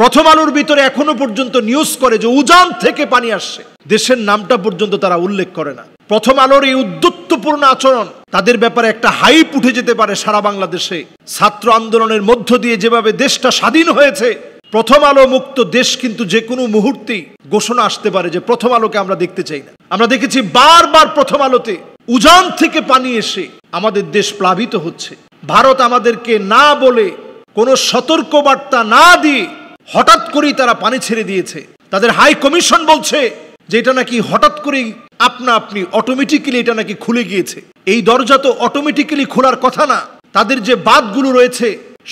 প্রথম আলোর ভিতরে এখনো পর্যন্ত নিউজ করে যে উজান থেকে পানি আসছে দেশের নামটা পর্যন্ত তারা উল্লেখ করে না প্রথম আলোর এই উদ্যত্তপূর্ণ আচরণ তাদের ব্যাপারে একটা হাইপ উঠে যেতে পারে সারা বাংলাদেশে ছাত্র আন্দোলনের মধ্য দিয়ে যেভাবে দেশটা স্বাধীন হয়েছে প্রথম আলো মুক্ত দেশ কিন্তু যে কোনো মুহূর্তেই ঘোষণা আসতে পারে যে প্রথম আলোকে আমরা দেখতে চাই না আমরা দেখেছি বারবার প্রথম আলোতে উজান থেকে পানি এসে আমাদের দেশ প্লাবিত হচ্ছে ভারত আমাদেরকে না বলে কোনো সতর্কবার্তা না দিয়ে হঠাৎ করেই তারা পানি ছেড়ে দিয়েছে তাদের হাই কমিশন বলছে যে এটা নাকি হঠাৎ করেই আপনা আপনি অটোমেটিক্যালি এটা নাকি খুলে গিয়েছে এই দরজা তো অটোমেটিক্যালি খোলার কথা না তাদের যে বাঁধগুলো রয়েছে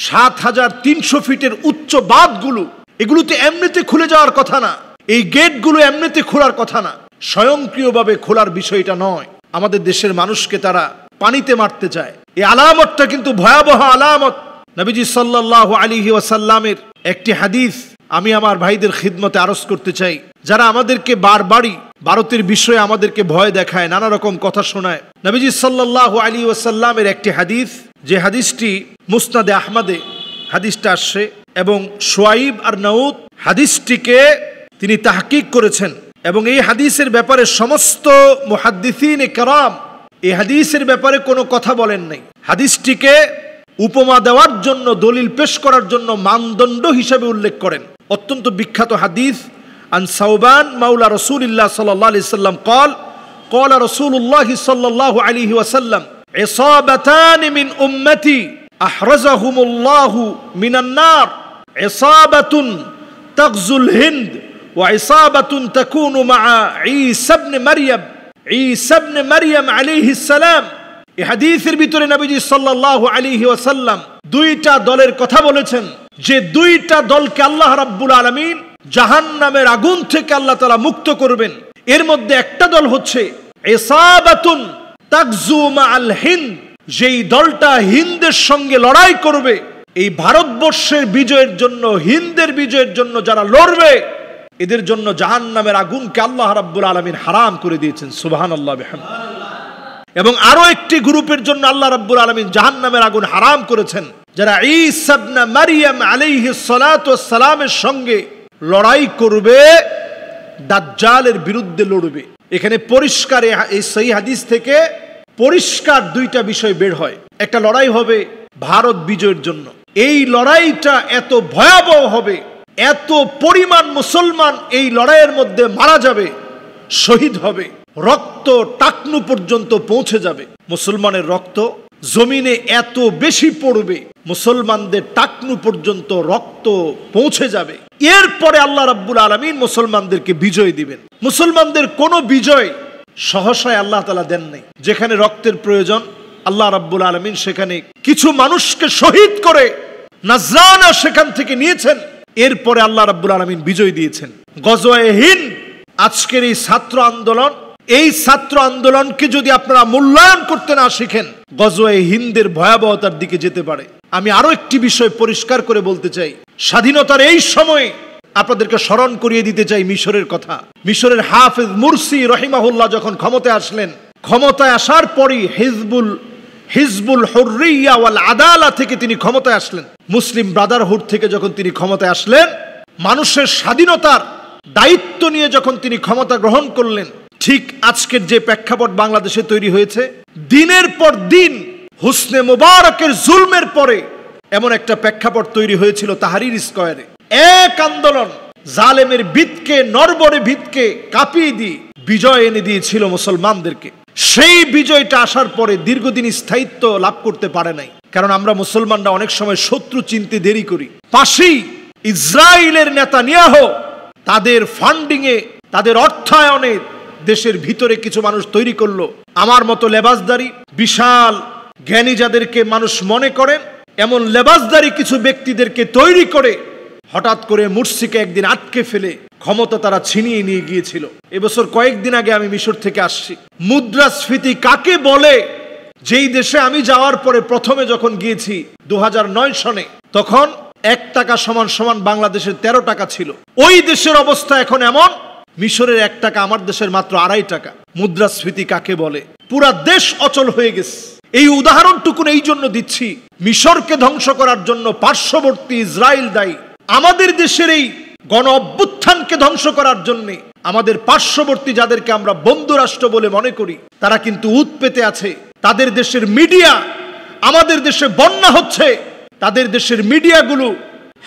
সাত হাজার তিনশো ফিটের উচ্চ বাঁধগুলো এগুলোতে এমনিতে খুলে যাওয়ার কথা না এই গেটগুলো এমনিতে খোলার কথা না স্বয়ংক্রিয়ভাবে খোলার বিষয়টা নয় আমাদের দেশের মানুষকে তারা পানিতে মারতে চায় এই আলামতটা কিন্তু ভয়াবহ আলামত নবীজি সাল্লাহ আলিহি ওয়াসাল্লামের একটি হাদিস আমি আমার ভাইদের খিদমতে আরজ করতে চাই যারা আমাদেরকে বারবারই ভারতের বিষয়ে আমাদেরকে ভয় দেখায় নানা রকম কথা শোনায় নবীজি সাল্লাহ আলী ওয়াসাল্লামের একটি হাদিস যে হাদিসটি মুসনাদে আহমদে হাদিসটা আসছে এবং সোয়াইব আর নউদ হাদিসটিকে তিনি তাহকিক করেছেন এবং এই হাদিসের ব্যাপারে সমস্ত এ কারাম এই হাদিসের ব্যাপারে কোনো কথা বলেন নাই হাদিসটিকে উপমা দেওয়ার জন্য দলিল পেশ করার জন্য মানদণ্ড হিসেবে উল্লেখ করেন অত্যন্ত বিখ্যাত হাদিস আন সাউবান মাওলা রাসূলুল্লাহ সাল্লাল্লাহু আলাইহি সাল্লাম قال قال رسول الله صلى الله عليه وسلم عصابتان من امتي احرزهم الله من النار عصابه تغزو الهند وعصابه تكون مع عيسى ابن مريم عيسى ابن مريم عليه السلام এ হাদিসের ভিতরে নবীজি সাল্লাহ আলী ওয়াসাল্লাম দুইটা দলের কথা বলেছেন যে দুইটা দলকে আল্লাহ রাব্বুল আলমিন জাহান নামের আগুন থেকে আল্লাহ তালা মুক্ত করবেন এর মধ্যে একটা দল হচ্ছে এসাবাতুন তাকজুমা আল হিন্দ যেই দলটা হিন্দের সঙ্গে লড়াই করবে এই ভারতবর্ষের বিজয়ের জন্য হিন্দের বিজয়ের জন্য যারা লড়বে এদের জন্য জাহান নামের আগুনকে আল্লাহ রাব্বুল আলমিন হারাম করে দিয়েছেন সুবাহ আল্লাহ এবং আরো একটি গ্রুপের জন্য আল্লাহ রাব্বুল আলমিন জাহান নামের আগুন হারাম করেছেন যারা ইসাবনা মারিয়াম আলিহি সালামের সঙ্গে লড়াই করবে দাজ্জালের বিরুদ্ধে লড়বে এখানে পরিষ্কার এই সেই হাদিস থেকে পরিষ্কার দুইটা বিষয় বের হয় একটা লড়াই হবে ভারত বিজয়ের জন্য এই লড়াইটা এত ভয়াবহ হবে এত পরিমাণ মুসলমান এই লড়াইয়ের মধ্যে মারা যাবে শহীদ হবে রক্ত টাকনু পর্যন্ত পৌঁছে যাবে মুসলমানের রক্ত জমিনে এত বেশি পড়বে মুসলমানদের টাকনু পর্যন্ত রক্ত পৌঁছে যাবে এরপরে আল্লাহ রাব্বুল আলমিন মুসলমানদেরকে বিজয় দিবেন মুসলমানদের কোনো বিজয় সহসায় আল্লাহ তালা দেন নাই যেখানে রক্তের প্রয়োজন আল্লাহ রাব্বুল আলমিন সেখানে কিছু মানুষকে শহীদ করে নাজরানা সেখান থেকে নিয়েছেন এরপরে আল্লাহ রাব্বুল আলমিন বিজয় দিয়েছেন গজওয়ে হিন আজকের এই ছাত্র আন্দোলন এই ছাত্র আন্দোলনকে যদি আপনারা মূল্যায়ন করতে না শিখেন গজওয়ে হিন্দের ভয়াবহতার দিকে যেতে পারে আমি আরো একটি বিষয় পরিষ্কার করে বলতে চাই স্বাধীনতার এই সময়ে আপনাদেরকে স্মরণ করিয়ে দিতে চাই মিশরের কথা মিশরের হাফিজ মুরসি রহিমাহুল্লাহ যখন ক্ষমতায় আসলেন ক্ষমতায় আসার পরই হিজবুল হিজবুল হরিয়াওয়াল আদালা থেকে তিনি ক্ষমতায় আসলেন মুসলিম ব্রাদারহুড থেকে যখন তিনি ক্ষমতায় আসলেন মানুষের স্বাধীনতার দায়িত্ব নিয়ে যখন তিনি ক্ষমতা গ্রহণ করলেন ঠিক আজকের যে প্রেক্ষাপট বাংলাদেশে তৈরি হয়েছে দিনের পর দিন হুসনে মোবারকের জুলমের পরে এমন একটা প্রেক্ষাপট তৈরি হয়েছিল তাহারির স্কোয়ারে এক আন্দোলন জালেমের ভিতকে নরবরে ভিতকে কাঁপিয়ে দিয়ে বিজয় এনে দিয়েছিল মুসলমানদেরকে সেই বিজয়টা আসার পরে দীর্ঘদিন স্থায়িত্ব লাভ করতে পারে নাই কারণ আমরা মুসলমানরা অনেক সময় শত্রু চিনতে দেরি করি পাশেই ইসরায়েলের নেতা নিয়াহ তাদের ফান্ডিংয়ে তাদের অর্থায়নে দেশের ভিতরে কিছু মানুষ তৈরি করলো আমার মতো লেবাসদারি বিশাল জ্ঞানী যাদেরকে মানুষ মনে করেন এমন লেবাসদারি কিছু ব্যক্তিদেরকে তৈরি করে হঠাৎ করে মুর্শিকে একদিন আটকে ফেলে ক্ষমতা তারা ছিনিয়ে নিয়ে গিয়েছিল এবছর কয়েকদিন আগে আমি মিশর থেকে আসছি মুদ্রাস্ফীতি কাকে বলে যেই দেশে আমি যাওয়ার পরে প্রথমে যখন গিয়েছি দু সনে তখন এক টাকা সমান সমান বাংলাদেশের ১৩ টাকা ছিল ওই দেশের অবস্থা এখন এমন মিশরের এক টাকা আমার দেশের মাত্র আড়াই টাকা মুদ্রাস্ফীতি কাকে বলে পুরা দেশ অচল হয়ে গেছে এই উদাহরণটুকুন এই জন্য দিচ্ছি মিশরকে ধ্বংস করার জন্য পার্শ্ববর্তী ইসরায়েল দায়ী আমাদের দেশের এই গণ অভ্যুত্থানকে ধ্বংস করার জন্যে আমাদের পার্শ্ববর্তী যাদেরকে আমরা বন্ধু রাষ্ট্র বলে মনে করি তারা কিন্তু উৎপেতে আছে তাদের দেশের মিডিয়া আমাদের দেশে বন্যা হচ্ছে তাদের দেশের মিডিয়াগুলো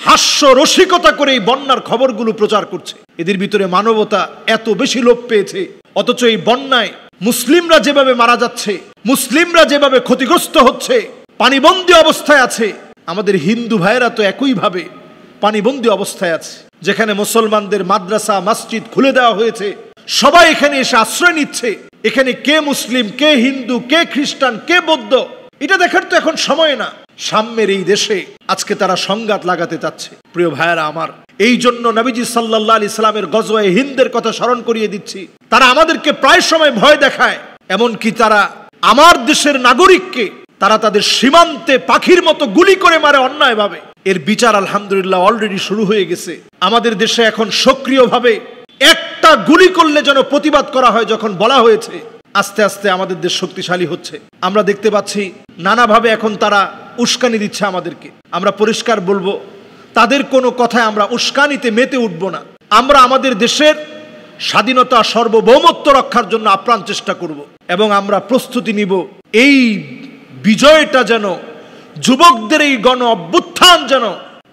হাস্য রসিকতা করে এই বন্যার খবরগুলো প্রচার করছে এদের ভিতরে মানবতা এত বেশি লোপ পেয়েছে অথচ এই বন্যায় মুসলিমরা যেভাবে মারা যাচ্ছে মুসলিমরা যেভাবে ক্ষতিগ্রস্ত হচ্ছে পানিবন্দী অবস্থায় আছে আমাদের হিন্দু ভাইয়েরা তো একইভাবে পানিবন্দী অবস্থায় আছে যেখানে মুসলমানদের মাদ্রাসা মসজিদ খুলে দেওয়া হয়েছে সবাই এখানে এসে আশ্রয় নিচ্ছে এখানে কে মুসলিম কে হিন্দু কে খ্রিস্টান কে বৌদ্ধ এটা দেখার তো এখন সময় না সাম্যের এই দেশে আজকে তারা সংঘাত লাগাতে চাচ্ছে প্রিয় ভাইয়েরা আমার এই জন্য নবীজি সাল্লাহ ইসলামের গজওয়ে হিন্দের কথা স্মরণ করিয়ে দিচ্ছি তারা আমাদেরকে প্রায় সময় ভয় দেখায় এমনকি তারা আমার দেশের নাগরিককে তারা তাদের সীমান্তে পাখির মতো গুলি করে মারে অন্যায়ভাবে এর বিচার আলহামদুলিল্লাহ অলরেডি শুরু হয়ে গেছে আমাদের দেশে এখন সক্রিয়ভাবে একটা গুলি করলে যেন প্রতিবাদ করা হয় যখন বলা হয়েছে আস্তে আস্তে আমাদের দেশ শক্তিশালী হচ্ছে আমরা দেখতে পাচ্ছি নানাভাবে এখন তারা উস্কানি দিচ্ছে আমাদেরকে আমরা পরিষ্কার বলবো তাদের কোনো কথায় আমরা উস্কানিতে মেতে উঠবো না আমরা আমাদের দেশের স্বাধীনতা সর্বভৌমত্ব রক্ষার জন্য আপ্রাণ চেষ্টা করব এবং আমরা প্রস্তুতি নিব এই বিজয়টা যেন যুবকদের এই গণ অভ্যুত্থান যেন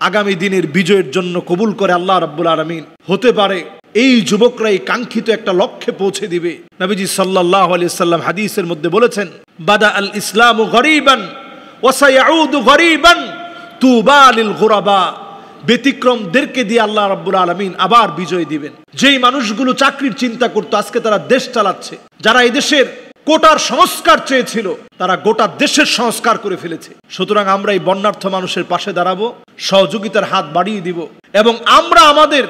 আগামী দিনের বিজয়ের জন্য কবুল করে আল্লাহ রাব্বুল আরামিন হতে পারে এই যুবকরা এই কাঙ্ক্ষিত একটা লক্ষ্যে পৌঁছে দিবে নবীজি সাল্লাহ আলি হাদিসের মধ্যে বলেছেন বাদা আল ইসলাম ও গরিবান ওসাইয়াউদু গরিবান তুবালিল গোরাবা ব্যতিক্রমদেরকে দিয়ে আল্লাহ রাব্বুল আলমিন আবার বিজয় দিবেন যেই মানুষগুলো চাকরির চিন্তা করতো আজকে তারা দেশ চালাচ্ছে যারা এই দেশের কোটার সংস্কার চেয়েছিল তারা গোটা দেশের সংস্কার করে ফেলেছে সুতরাং আমরা এই বন্যার্থ মানুষের পাশে দাঁড়াবো সহযোগিতার হাত বাড়িয়ে দিব এবং আমরা আমাদের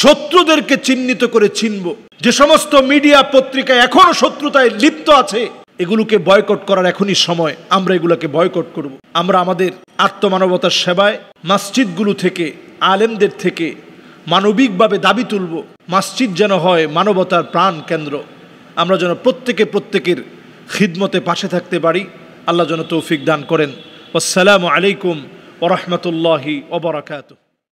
শত্রুদেরকে চিহ্নিত করে চিনব যে সমস্ত মিডিয়া পত্রিকা এখনো শত্রুতায় লিপ্ত আছে এগুলোকে বয়কট করার এখনই সময় আমরা এগুলোকে বয়কট করব। আমরা আমাদের আত্মমানবতার সেবায় মাসজিদগুলো থেকে আলেমদের থেকে মানবিকভাবে দাবি তুলব মাসজিদ যেন হয় মানবতার প্রাণ কেন্দ্র আমরা যেন প্রত্যেকে প্রত্যেকের খিদমতে পাশে থাকতে পারি আল্লাহ যেন তৌফিক দান করেন আসসালামু আলাইকুম ওরহমতুল্লাহি ওবরাকাতু